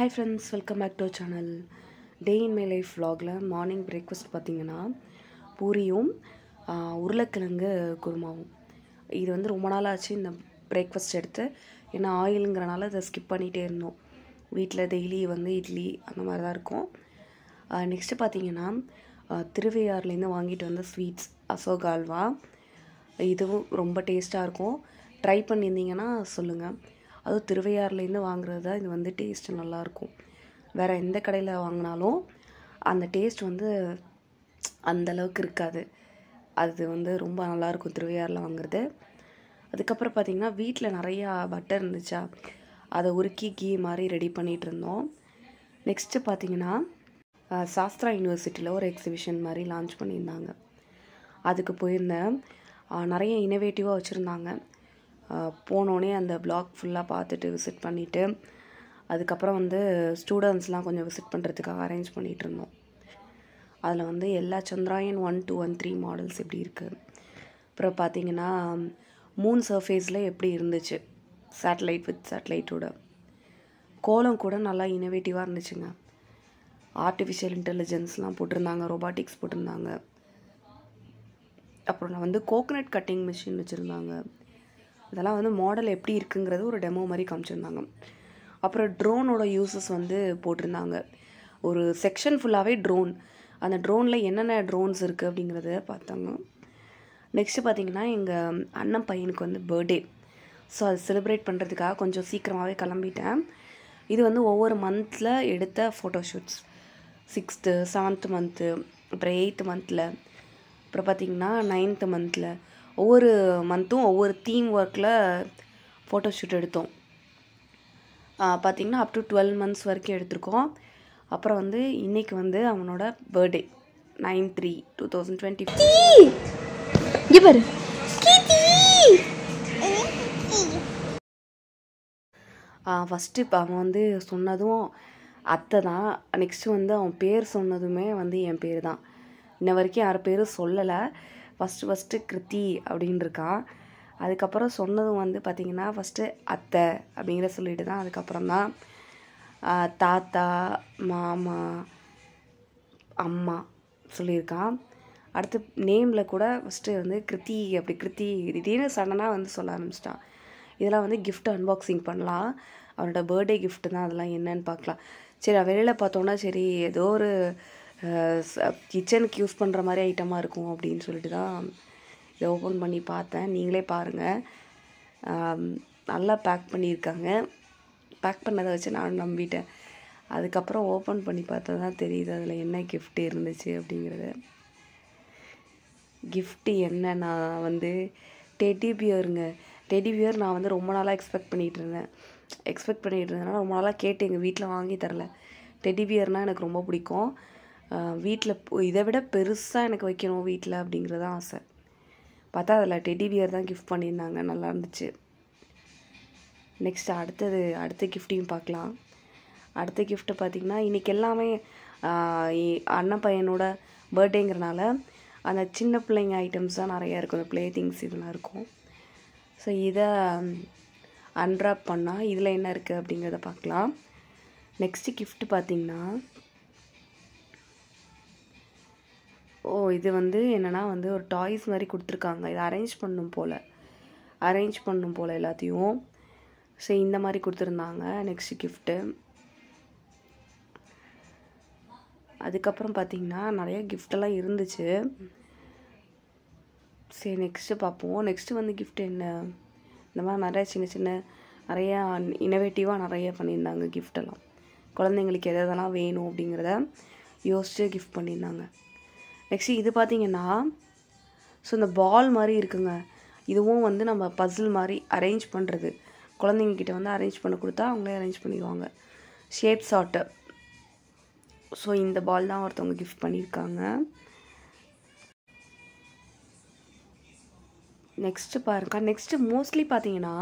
hi friends welcome back to channel day in my life vlogiல் morning breakfast பார்த்திங்கன்னா பூரியும் உருளைக்கிழங்கு குருமாவும் இது வந்து ரொம்ப நாள் ஆச்சு இந்த பிரேக்ஃபாஸ்ட் எடுத்து ஏன்னா ஆயிலுங்கிறனால இதை ஸ்கிப் பண்ணிகிட்டே இருந்தோம் வீட்டில் டெய்லி வந்து இட்லி அந்த மாதிரி தான் இருக்கும் நெக்ஸ்ட்டு பார்த்தீங்கன்னா திருவையாறுலேருந்து வாங்கிட்டு வந்த ஸ்வீட்ஸ் அசோக் அல்வா இதுவும் ரொம்ப டேஸ்ட்டாக இருக்கும் ட்ரை பண்ணியிருந்தீங்கன்னா சொல்லுங்கள் அதுவும் திருவையாறுலேருந்து வாங்குறது தான் இது வந்து டேஸ்ட்டு நல்லாயிருக்கும் வேறு எந்த கடையில் வாங்கினாலும் அந்த டேஸ்ட் வந்து அந்தளவுக்கு இருக்காது அது வந்து ரொம்ப நல்லாயிருக்கும் திருவையாறில் வாங்குறது அதுக்கப்புறம் பார்த்திங்கன்னா வீட்டில் நிறையா பட்டர் இருந்துச்சா அதை உருக்கி கீ மாதிரி ரெடி பண்ணிகிட்டு இருந்தோம் நெக்ஸ்ட்டு பார்த்திங்கன்னா சாஸ்திரா யூனிவர்சிட்டியில் ஒரு எக்ஸிபிஷன் மாதிரி லான்ச் பண்ணியிருந்தாங்க அதுக்கு போயிருந்தேன் நிறைய இனோவேட்டிவாக வச்சுருந்தாங்க போனோடனே அந்த பிளாக் ஃபுல்லாக பார்த்துட்டு விசிட் பண்ணிவிட்டு அதுக்கப்புறம் வந்து ஸ்டூடெண்ட்ஸ்லாம் கொஞ்சம் விசிட் பண்ணுறதுக்காக அரேஞ்ச் பண்ணிகிட்டு இருந்தோம் அதில் வந்து எல்லா Chandrayaan one two one three models எப்படி இருக்குது அப்புறம் பார்த்திங்கன்னா மூன் சர்ஃபேஸில் எப்படி இருந்துச்சு சேட்டலைட் வித் சேட்டலைட்டோட கோலம் கூட நல்லா இனோவேட்டிவாக இருந்துச்சுங்க ஆர்டிஃபிஷியல் இன்டெலிஜென்ஸ்லாம் போட்டிருந்தாங்க ரொபாட்டிக்ஸ் போட்டிருந்தாங்க அப்புறம் நான் வந்து கோகனட் கட்டிங் மிஷின் வச்சுருந்தாங்க இதெல்லாம் வந்து மாடல் எப்படி இருக்குங்கிறது ஒரு டெமோ மாதிரி காமிச்சிருந்தாங்க அப்புறம் ட்ரோனோட யூஸஸ் வந்து போட்டிருந்தாங்க ஒரு செக்ஷன் ஃபுல்லாகவே ட்ரோன் அந்த ட்ரோனில் என்னென்ன ட்ரோன்ஸ் இருக்குது அப்படிங்கிறத பார்த்தாங்க நெக்ஸ்ட்டு பார்த்திங்கன்னா எங்கள் அண்ணன் பையனுக்கு வந்து பர்த்டே ஸோ அதை செலிப்ரேட் பண்ணுறதுக்காக கொஞ்சம் சீக்கிரமாகவே கிளம்பிட்டேன் இது வந்து ஒவ்வொரு மந்தில் எடுத்த ஃபோட்டோஷூட்ஸ் சிக்ஸ்த்து செவன்த்து மந்த்து அப்புறம் எயித்து மந்தில் அப்புறம் பார்த்திங்கன்னா நைன்த்து மந்தில் ஒவ்வொரு மந்த்தும் ஒவ்வொரு தீம் ஒர்க்கில் ஃபோட்டோ ஷூட் எடுத்தோம் பார்த்திங்கன்னா அப் டு டுவெல் மந்த்ஸ் வரைக்கும் எடுத்திருக்கோம் அப்புறம் வந்து இன்றைக்கி வந்து அவனோட birthday nine three two thousand twenty first இப்போ அவன் வந்து சொன்னதும் அத்தை தான் நெக்ஸ்ட்டு வந்து அவன் பேர் சொன்னதுமே வந்து என் பேர் தான் இன்ன வரைக்கும் யார் பேரும் சொல்லலை ஃபஸ்ட்டு ஃபஸ்ட்டு கிருத்தி அப்படின்னு இருக்கா அதுக்கப்புறம் சொன்னதும் வந்து பார்த்திங்கன்னா ஃபஸ்ட்டு அத்தை அப்படிங்கிற சொல்லிட்டு தான் அதுக்கப்புறம் தான் தாத்தா மாமா அம்மா சொல்லியிருக்கான் அடுத்து நேமில் கூட ஃபஸ்ட்டு வந்து கிருத்தி அப்படி கிருத்தி திடீர்னு சடனாக வந்து சொல்ல ஆரம்பிச்சிட்டான் இதெல்லாம் வந்து கிஃப்ட் அன்பாக்சிங் பண்ணலாம் அவனோட பர்த்டே கிஃப்ட்டு தான் அதெல்லாம் என்னன்னு பார்க்கலாம் சரி வெளியில் பார்த்தோன்னா சரி ஏதோ ஒரு கிச்சனுக்கு யூஸ் பண்ணுற மாதிரி ஐட்டமாக இருக்கும் அப்படின்னு சொல்லிட்டு தான் இதை ஓப்பன் பண்ணி பார்த்தேன் நீங்களே பாருங்கள் நல்லா பேக் பண்ணியிருக்காங்க பேக் பண்ணதை வச்சு நானும் நம்பிட்டேன் அதுக்கப்புறம் ஓப்பன் பண்ணி பார்த்தா தான் தெரியுது அதில் என்ன கிஃப்ட் இருந்துச்சு அப்படிங்கிறது கிஃப்ட்டு என்ன நான் வந்து டெடி பியருங்க டெடி பியர் நான் வந்து ரொம்ப நாளாக எக்ஸ்பெக்ட் பண்ணிகிட்டு இருந்தேன் எக்ஸ்பெக்ட் பண்ணிகிட்டு இருந்தேன்னா ரொம்ப நாளாக கேட்டு எங்கள் வீட்டில் வாங்கி தரல டெடி பியர்னால் எனக்கு ரொம்ப பிடிக்கும் வீட்டில் இதை விட பெருசாக எனக்கு வைக்கணும் வீட்டில் அப்படிங்கிறது தான் ஆசை பார்த்தா அதில் டெடி பியர் தான் கிஃப்ட் பண்ணியிருந்தாங்க நல்லா இருந்துச்சு நெக்ஸ்ட் அடுத்தது அடுத்த கிஃப்ட்டையும் பார்க்கலாம் அடுத்த கிஃப்ட்டு பார்த்திங்கன்னா இன்றைக்கி எல்லாமே அண்ணன் பையனோட பர்த்டேங்கிறனால அந்த சின்ன பிள்ளைங்க ஐட்டம்ஸ் தான் நிறையா இருக்கும் இந்த ப்ளே திங்ஸ் இதெல்லாம் இருக்கும் ஸோ இதை அன்ராப் பண்ணால் இதில் என்ன இருக்குது அப்படிங்கிறத பார்க்கலாம் நெக்ஸ்ட்டு கிஃப்ட்டு பார்த்திங்கன்னா ஓ இது வந்து என்னென்னா வந்து ஒரு டாய்ஸ் மாதிரி கொடுத்துருக்காங்க இதை அரேஞ்ச் பண்ணும் போல் அரேஞ்ச் பண்ணும் போல் எல்லாத்தையும் ஸோ இந்த மாதிரி கொடுத்துருந்தாங்க நெக்ஸ்ட் கிஃப்ட்டு அதுக்கப்புறம் பார்த்திங்கன்னா நிறைய கிஃப்டெல்லாம் இருந்துச்சு சரி நெக்ஸ்ட்டு பார்ப்போம் நெக்ஸ்ட்டு வந்து கிஃப்ட் என்ன இந்த மாதிரி நிறையா சின்ன சின்ன நிறையா இனோவேட்டிவாக நிறைய பண்ணியிருந்தாங்க கிஃப்டெல்லாம் குழந்தைங்களுக்கு எது எதெல்லாம் வேணும் அப்படிங்கிறத யோசித்து கிஃப்ட் பண்ணியிருந்தாங்க நெக்ஸ்ட்டு இது பார்த்திங்கன்னா ஸோ இந்த பால் மாதிரி இருக்குங்க இதுவும் வந்து நம்ம பசில் மாதிரி அரேஞ்ச் பண்ணுறது குழந்தைங்கக்கிட்ட வந்து அரேஞ்ச் பண்ண கொடுத்தா அவங்களே அரேஞ்ச் பண்ணிடுவாங்க ஷேப் சாட்டு ஸோ இந்த பால் தான் ஒருத்தவங்க கிஃப்ட் பண்ணியிருக்காங்க நெக்ஸ்ட்டு பாருங்க நெக்ஸ்ட்டு மோஸ்ட்லி பார்த்தீங்கன்னா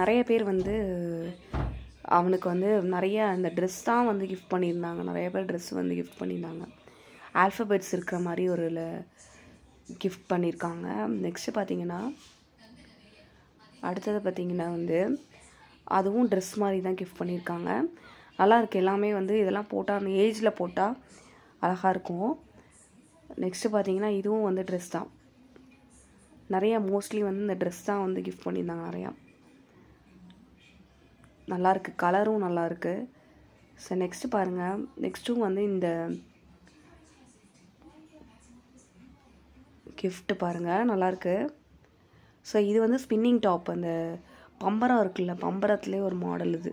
நிறைய பேர் வந்து அவனுக்கு வந்து நிறைய அந்த ட்ரெஸ் தான் வந்து கிஃப்ட் பண்ணியிருந்தாங்க நிறைய பேர் ட்ரெஸ் வந்து கிஃப்ட் பண்ணியிருந்தாங்க ஆல்ஃபபெட்ஸ் இருக்கிற மாதிரி ஒரு கிஃப்ட் பண்ணியிருக்காங்க நெக்ஸ்ட்டு பார்த்தீங்கன்னா அடுத்தது பார்த்திங்கன்னா வந்து அதுவும் ட்ரெஸ் மாதிரி தான் கிஃப்ட் பண்ணியிருக்காங்க நல்லா இருக்குது எல்லாமே வந்து இதெல்லாம் போட்டால் அந்த ஏஜில் போட்டால் அழகாக இருக்கும் நெக்ஸ்ட்டு பார்த்தீங்கன்னா இதுவும் வந்து ட்ரெஸ் தான் நிறையா மோஸ்ட்லி வந்து இந்த ட்ரெஸ் தான் வந்து கிஃப்ட் பண்ணியிருந்தாங்க நிறையா நல்லாயிருக்கு கலரும் நல்லாயிருக்கு ஸோ நெக்ஸ்ட்டு பாருங்கள் நெக்ஸ்ட்டும் வந்து இந்த கிஃப்ட்டு பாருங்கள் நல்லாயிருக்கு ஸோ இது வந்து ஸ்பின்னிங் டாப் அந்த பம்பரம் இருக்குல்ல பம்பரத்துலேயே ஒரு மாடல் இது